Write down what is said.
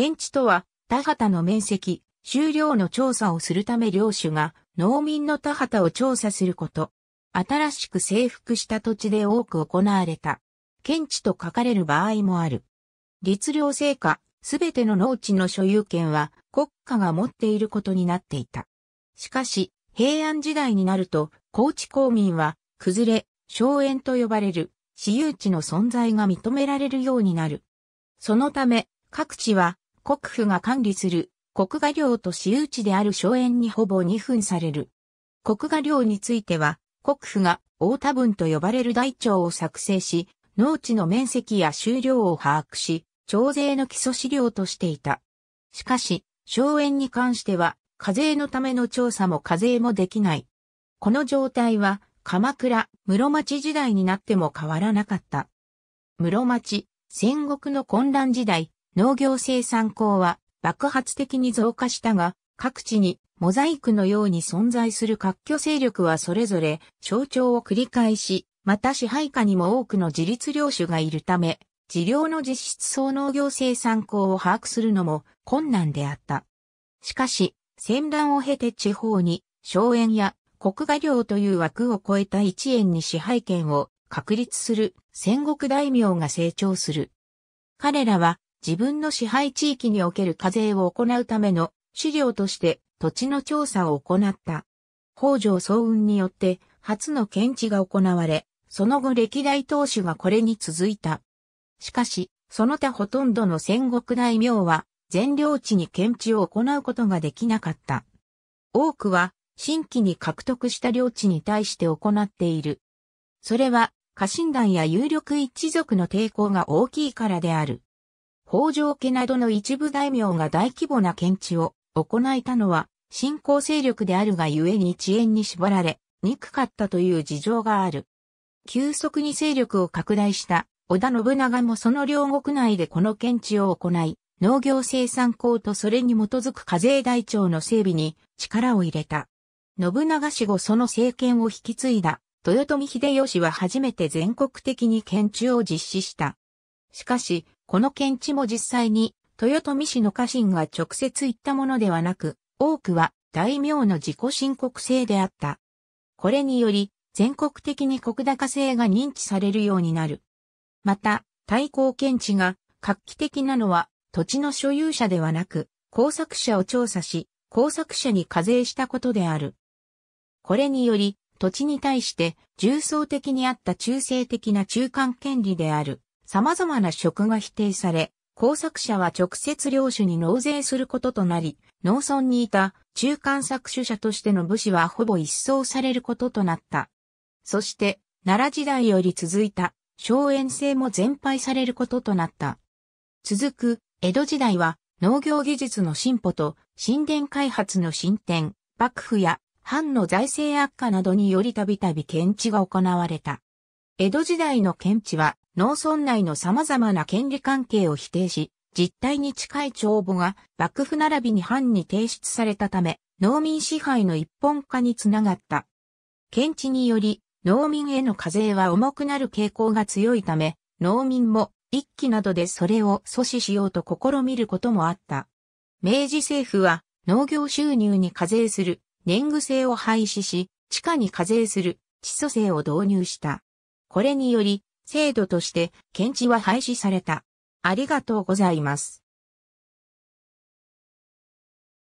検地とは、田畑の面積、収量の調査をするため領主が農民の田畑を調査すること。新しく征服した土地で多く行われた。検地と書かれる場合もある。律令制下、すべての農地の所有権は国家が持っていることになっていた。しかし、平安時代になると、高知公民は、崩れ、荘園と呼ばれる、私有地の存在が認められるようになる。そのため、各地は国府が管理する国画領と私有地である荘園にほぼ2分される。国画寮については、国府が大田分と呼ばれる台帳を作成し、農地の面積や収量を把握し、徴税の基礎資料としていた。しかし、荘園に関しては、課税のための調査も課税もできない。この状態は、鎌倉、室町時代になっても変わらなかった。室町、戦国の混乱時代、農業生産港は爆発的に増加したが、各地にモザイクのように存在する各挙勢力はそれぞれ象徴を繰り返し、また支配下にも多くの自立領主がいるため、治療の実質総農業生産校を把握するのも困難であった。しかし、戦乱を経て地方に、荘園や国画領という枠を超えた一円に支配権を確立する戦国大名が成長する。彼らは自分の支配地域における課税を行うための資料として土地の調査を行った。北条早雲によって初の検知が行われ、その後歴代当主がこれに続いた。しかし、その他ほとんどの戦国大名は全領地に検知を行うことができなかった。多くは新規に獲得した領地に対して行っている。それは家臣団や有力一族の抵抗が大きいからである。北条家などの一部大名が大規模な検知を行えたのは、新興勢力であるがゆえに遅延に縛られ、憎かったという事情がある。急速に勢力を拡大した織田信長もその両国内でこの検知を行い、農業生産工とそれに基づく課税台帳の整備に力を入れた。信長氏後その政権を引き継いだ豊臣秀吉は初めて全国的に検知を実施した。しかし、この検知も実際に豊臣氏の家臣が直接言ったものではなく、多くは大名の自己申告制であった。これにより、全国的に国高制が認知されるようになる。また、対抗検知が画期的なのは、土地の所有者ではなく、工作者を調査し、工作者に課税したことである。これにより、土地に対して、重層的にあった中性的な中間権利である。様々な職が否定され、工作者は直接領主に納税することとなり、農村にいた中間搾取者としての武士はほぼ一掃されることとなった。そして、奈良時代より続いた荘園制も全廃されることとなった。続く、江戸時代は農業技術の進歩と神殿開発の進展、幕府や藩の財政悪化などによりたびたび検知が行われた。江戸時代の検知は農村内の様々な権利関係を否定し、実態に近い帳簿が幕府並びに藩に提出されたため、農民支配の一本化につながった。検知により、農民への課税は重くなる傾向が強いため、農民も一揆などでそれを阻止しようと試みることもあった。明治政府は農業収入に課税する年貢制を廃止し、地下に課税する地租制を導入した。これにより、制度として、検知は廃止された。ありがとうございます。